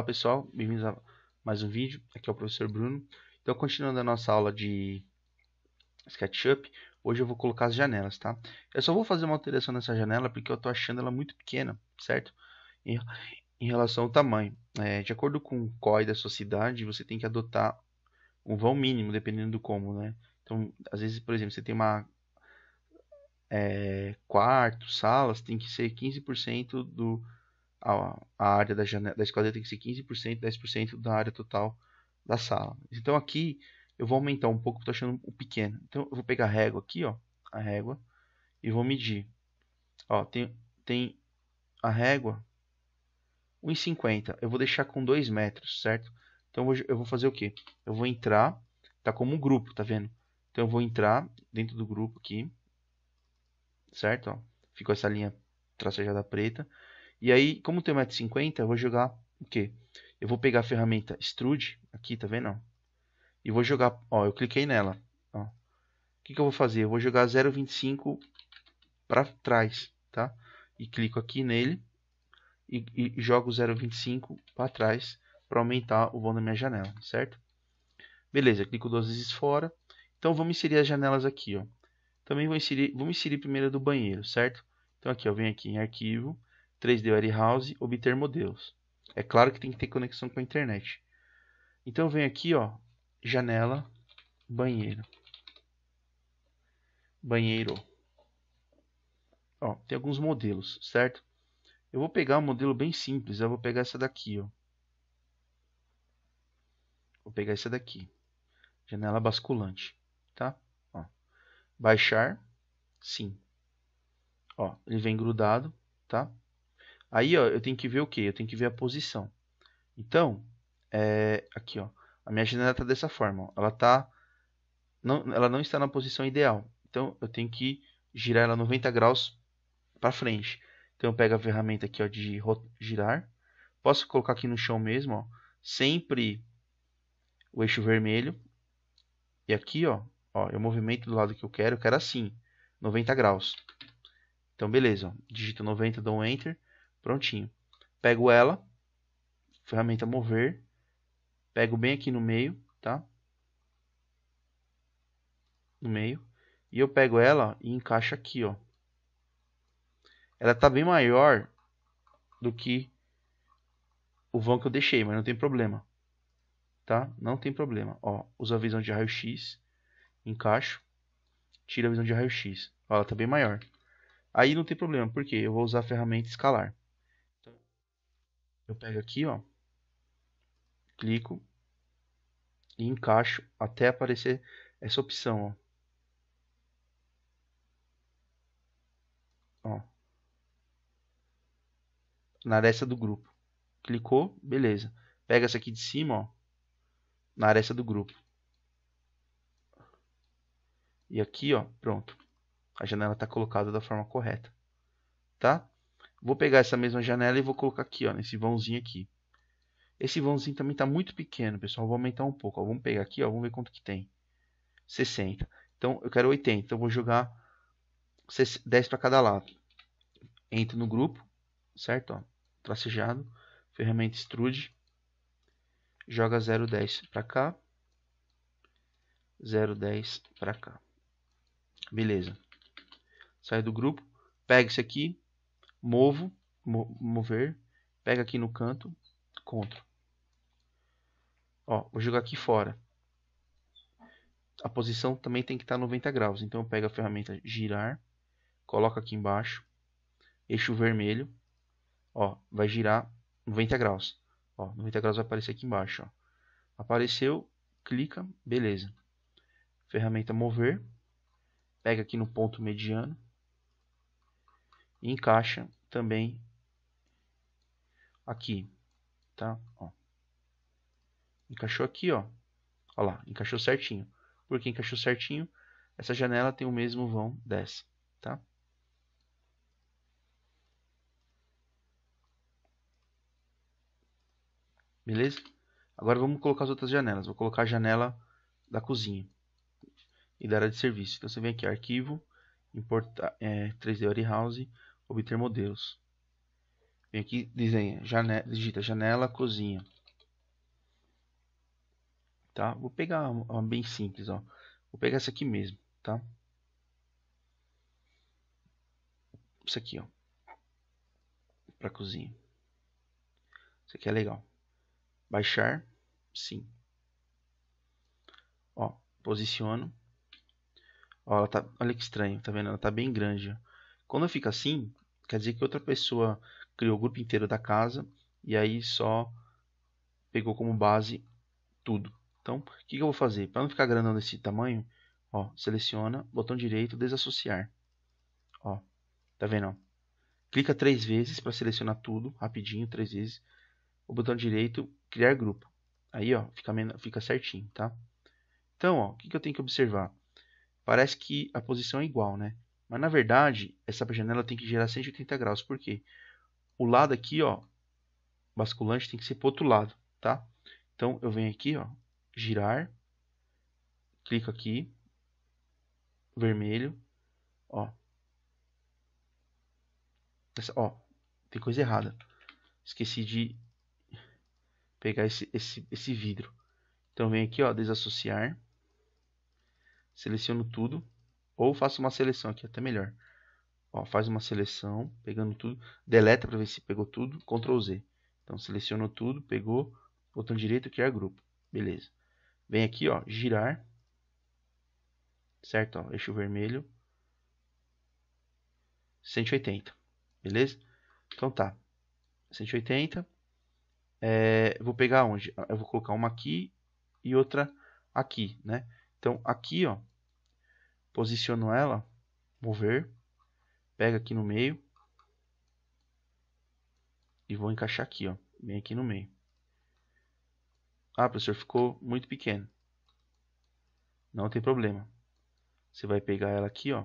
Olá pessoal, bem-vindos a mais um vídeo, aqui é o professor Bruno. Então, continuando a nossa aula de SketchUp, hoje eu vou colocar as janelas, tá? Eu só vou fazer uma alteração nessa janela porque eu estou achando ela muito pequena, certo? Em, em relação ao tamanho. É, de acordo com o COI da sua cidade, você tem que adotar um vão mínimo, dependendo do como, né? Então, às vezes, por exemplo, você tem uma é, quarto, salas, tem que ser 15% do a, a área da, janela, da tem que ser 15%, 10% da área total da sala. Então aqui eu vou aumentar um pouco, estou achando um pequeno. Então eu vou pegar a régua aqui, ó, a régua, e vou medir. Ó, tem, tem a régua 1,50. Eu vou deixar com 2 metros, certo? Então eu vou fazer o que? Eu vou entrar, tá como um grupo, tá vendo? Então eu vou entrar dentro do grupo aqui, certo? Ó, ficou essa linha tracejada preta. E aí, como tem 1,50m, eu vou jogar o quê? Eu vou pegar a ferramenta Extrude, aqui, tá vendo? E vou jogar, ó, eu cliquei nela. Ó. O que, que eu vou fazer? Eu vou jogar 0,25 para trás, tá? E clico aqui nele e, e jogo 0,25 para trás para aumentar o vão da minha janela, certo? Beleza, clico duas vezes fora. Então vamos inserir as janelas aqui, ó. Também vou inserir, vamos inserir primeiro do banheiro, certo? Então aqui, eu venho aqui em arquivo, 3D Warehouse, obter modelos. É claro que tem que ter conexão com a internet. Então vem aqui, ó, janela, banheiro. Banheiro. Ó, tem alguns modelos, certo? Eu vou pegar um modelo bem simples, eu vou pegar essa daqui, ó. Vou pegar essa daqui. Janela basculante, tá? Ó. Baixar, sim. Ó, ele vem grudado, tá? Aí, ó, eu tenho que ver o que? Eu tenho que ver a posição. Então, é, aqui, ó, a minha janela está dessa forma. Ó, ela tá, não, ela não está na posição ideal. Então, eu tenho que girar ela 90 graus para frente. Então, eu pego a ferramenta aqui, ó, de girar. Posso colocar aqui no chão mesmo, ó, sempre o eixo vermelho. E aqui, ó, ó, eu é movimento do lado que eu quero, eu quero assim, 90 graus. Então, beleza, ó, digito 90, dou um Enter. Prontinho. Pego ela, ferramenta mover, pego bem aqui no meio, tá? No meio. E eu pego ela e encaixo aqui, ó. Ela tá bem maior do que o vão que eu deixei, mas não tem problema. Tá? Não tem problema. Ó, uso a visão de raio-x, encaixo, tira a visão de raio-x. Ó, ela tá bem maior. Aí não tem problema, porque eu vou usar a ferramenta escalar eu pego aqui, ó, clico e encaixo até aparecer essa opção, ó. ó. Na aresta do grupo. Clicou, beleza. Pega essa aqui de cima, ó, na aresta do grupo. E aqui, ó, pronto. A janela está colocada da forma correta, tá? Vou pegar essa mesma janela e vou colocar aqui, ó, nesse vãozinho aqui. Esse vãozinho também está muito pequeno, pessoal. Vou aumentar um pouco. Ó. Vamos pegar aqui, ó, vamos ver quanto que tem. 60. Então, eu quero 80. Então, eu vou jogar 10 para cada lado. Entro no grupo, certo? Ó, tracejado. Ferramenta extrude. Joga 0,10 para cá. 0,10 para cá. Beleza. Sai do grupo. Pega isso aqui movo, mover, pega aqui no canto, CTRL. Ó, vou jogar aqui fora. A posição também tem que tá estar 90 graus, então eu pego a ferramenta girar, coloco aqui embaixo, eixo vermelho, ó, vai girar 90 graus. Ó, 90 graus vai aparecer aqui embaixo, ó. Apareceu, clica, beleza. Ferramenta mover, pega aqui no ponto mediano, e encaixa também aqui, tá? Ó. Encaixou aqui, ó. Ó lá, encaixou certinho. Porque encaixou certinho, essa janela tem o mesmo vão dessa, tá? Beleza? Agora vamos colocar as outras janelas. Vou colocar a janela da cozinha e da área de serviço. Então você vem aqui, arquivo, importar, é, 3D Warehouse, obter modelos. Vem aqui, desenha, janela, digita janela, cozinha. Tá? Vou pegar uma, uma bem simples, ó. Vou pegar essa aqui mesmo, tá? Isso aqui, ó. Para cozinha. Isso aqui é legal. Baixar, sim. Ó, posiciono. Ó, ela tá, olha que estranho, tá vendo? Ela tá bem grande. Ó. Quando fica assim, Quer dizer que outra pessoa criou o grupo inteiro da casa e aí só pegou como base tudo. Então, o que, que eu vou fazer? Para não ficar grandão desse tamanho, ó, seleciona, botão direito, desassociar. Ó, tá vendo? Ó? Clica três vezes para selecionar tudo, rapidinho, três vezes. O botão direito, criar grupo. Aí, ó, fica, fica certinho, tá? Então, ó, o que, que eu tenho que observar? Parece que a posição é igual, né? Mas na verdade, essa janela tem que girar 180 graus. Por quê? O lado aqui, ó, basculante tem que ser para outro lado, tá? Então eu venho aqui, ó, girar, clico aqui, vermelho, ó. Essa, ó, tem coisa errada. Esqueci de pegar esse, esse, esse vidro. Então venho aqui, ó, desassociar, seleciono tudo, ou faça uma seleção aqui, até melhor. Ó, faz uma seleção, pegando tudo, deleta para ver se pegou tudo, Ctrl Z. Então selecionou tudo, pegou, botão direito, criar é grupo. Beleza. Vem aqui, ó, girar. Certo, ó, eixo vermelho. 180. Beleza? Então tá. 180. É, vou pegar onde? Eu vou colocar uma aqui e outra aqui, né? Então aqui, ó, Posiciono ela. mover Pega aqui no meio. E vou encaixar aqui, ó. Bem aqui no meio. Ah, professor, ficou muito pequeno. Não tem problema. Você vai pegar ela aqui, ó.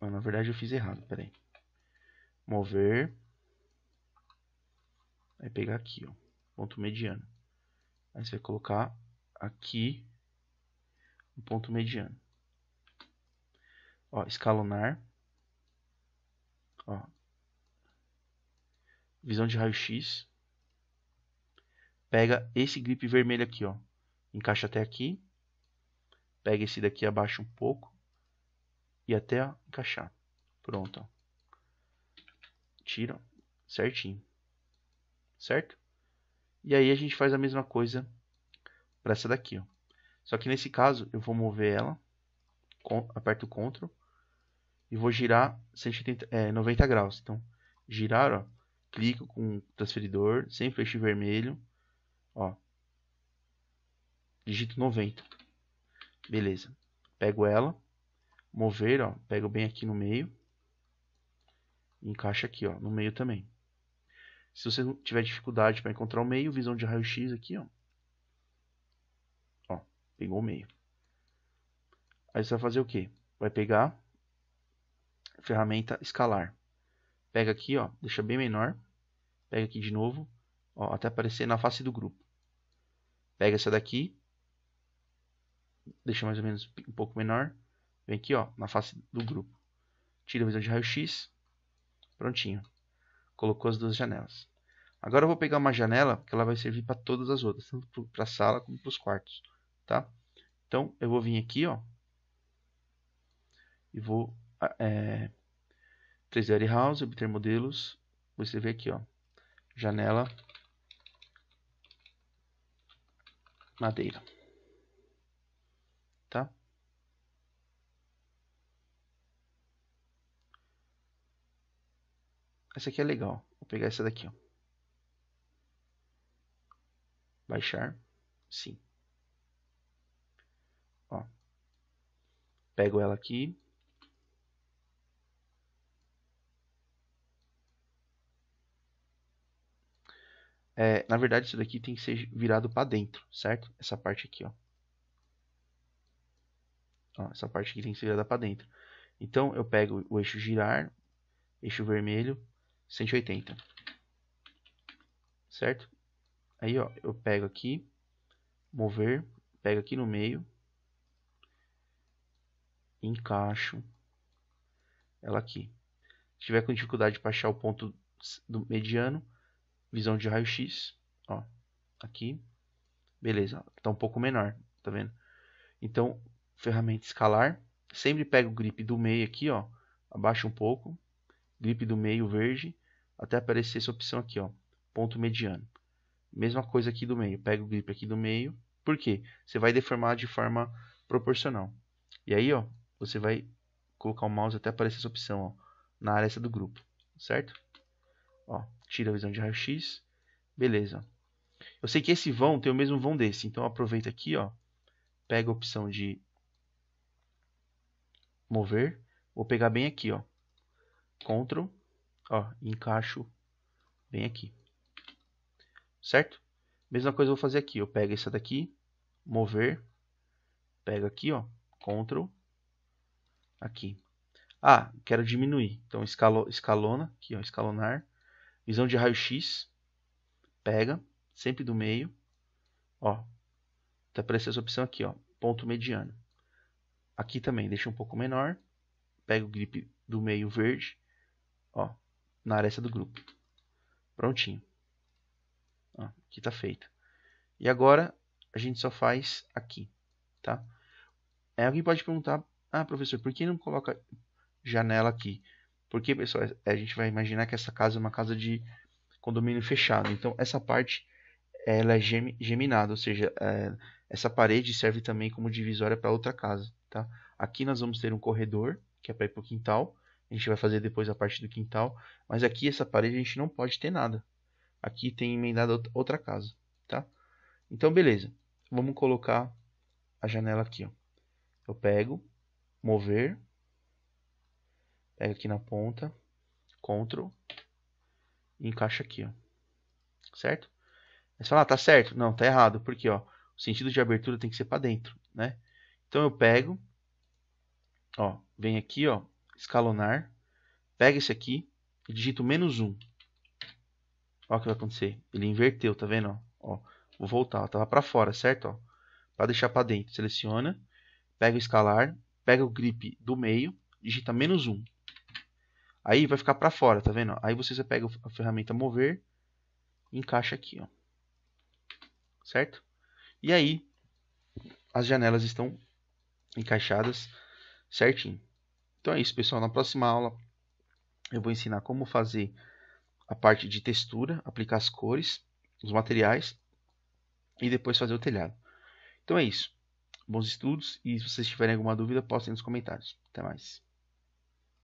Ah, na verdade eu fiz errado, peraí. Mover. Vai pegar aqui, ó. Ponto mediano. Aí você vai colocar aqui um ponto mediano. Ó, escalonar. Ó, visão de raio-x. Pega esse grip vermelho aqui, ó. Encaixa até aqui. Pega esse daqui abaixo um pouco. E até ó, encaixar. Pronto, ó. Tira certinho. Certo? E aí a gente faz a mesma coisa para essa daqui. Ó. Só que nesse caso eu vou mover ela, com, aperto Ctrl e vou girar 180, é, 90 graus. Então, girar, ó, clico com o transferidor, sem feixe vermelho, ó, digito 90. Beleza. Pego ela, mover, ó, pego bem aqui no meio, encaixa aqui, ó, no meio também. Se você tiver dificuldade para encontrar o meio, visão de raio-x aqui, ó, Pegou o meio. Aí você vai fazer o que? Vai pegar ferramenta escalar. Pega aqui, ó, deixa bem menor. Pega aqui de novo, ó, até aparecer na face do grupo. Pega essa daqui. Deixa mais ou menos um pouco menor. Vem aqui, ó, na face do grupo. Tira a visão de raio-x. Prontinho. Colocou as duas janelas. Agora eu vou pegar uma janela que ela vai servir para todas as outras, tanto para a sala como para os quartos tá? Então, eu vou vir aqui, ó, e vou é, 3D House, obter modelos, vou escrever aqui, ó, janela madeira, tá? Essa aqui é legal, vou pegar essa daqui, ó. Baixar, sim. Ó. Pego ela aqui. É, na verdade, isso daqui tem que ser virado para dentro, certo? Essa parte aqui, ó. ó. Essa parte aqui tem que ser virada para dentro. Então, eu pego o eixo girar, eixo vermelho, 180. Certo? Aí, ó, eu pego aqui, mover, pego aqui no meio, encaixo ela aqui. Se tiver com dificuldade para achar o ponto do mediano, visão de raio-x, ó, aqui. Beleza, está um pouco menor, tá vendo? Então, ferramenta escalar, sempre pega o grip do meio aqui, ó, abaixa um pouco, grip do meio verde, até aparecer essa opção aqui, ó, ponto mediano. Mesma coisa aqui do meio, pega o grip aqui do meio, por quê? Você vai deformar de forma proporcional. E aí, ó, você vai colocar o mouse até aparecer essa opção, ó, na área essa do grupo, certo? Ó, tira a visão de raio-x, beleza. Eu sei que esse vão tem o mesmo vão desse, então aproveita aqui, ó, pega a opção de mover, vou pegar bem aqui, ó, Ctrl, ó, encaixo bem aqui, certo? Mesma coisa eu vou fazer aqui, eu pego essa daqui, mover, pega aqui, ó, Ctrl, Aqui. Ah, quero diminuir. Então escalo, escalona, aqui ó, escalonar. Visão de raio-x. Pega, sempre do meio. Ó. Tá aparecendo essa opção aqui, ó, ponto mediano. Aqui também, deixa um pouco menor. Pega o grip do meio verde, ó, na aresta do grupo. Prontinho. Ó, aqui tá feito. E agora a gente só faz aqui, tá? É, alguém pode perguntar ah, professor, por que não coloca janela aqui? Porque, pessoal, é, a gente vai imaginar que essa casa é uma casa de condomínio fechado. Então, essa parte ela é geminada, ou seja, é, essa parede serve também como divisória para outra casa. Tá? Aqui nós vamos ter um corredor, que é para ir para o quintal. A gente vai fazer depois a parte do quintal. Mas aqui, essa parede, a gente não pode ter nada. Aqui tem emendada outra casa. Tá? Então, beleza. Vamos colocar a janela aqui. Ó. Eu pego, mover, pega aqui na ponta, Ctrl, e encaixa aqui, ó. Certo? Aí você fala, ah, tá certo? Não, tá errado, porque ó, o sentido de abertura tem que ser para dentro, né? Então eu pego, ó, vem aqui, ó, escalonar, pega esse aqui e digito menos um. Ó o que vai acontecer, ele inverteu, tá vendo? Ó, vou voltar, ó, tava para fora, certo? Ó, para deixar para dentro, seleciona, pega o escalar, pega o grip do meio, digita menos um Aí vai ficar para fora, tá vendo? Aí você pega a ferramenta mover, encaixa aqui, ó. Certo? E aí as janelas estão encaixadas certinho. Então é isso, pessoal. Na próxima aula eu vou ensinar como fazer a parte de textura, aplicar as cores, os materiais e depois fazer o telhado. Então é isso bons estudos e se vocês tiverem alguma dúvida, postem nos comentários. Até mais.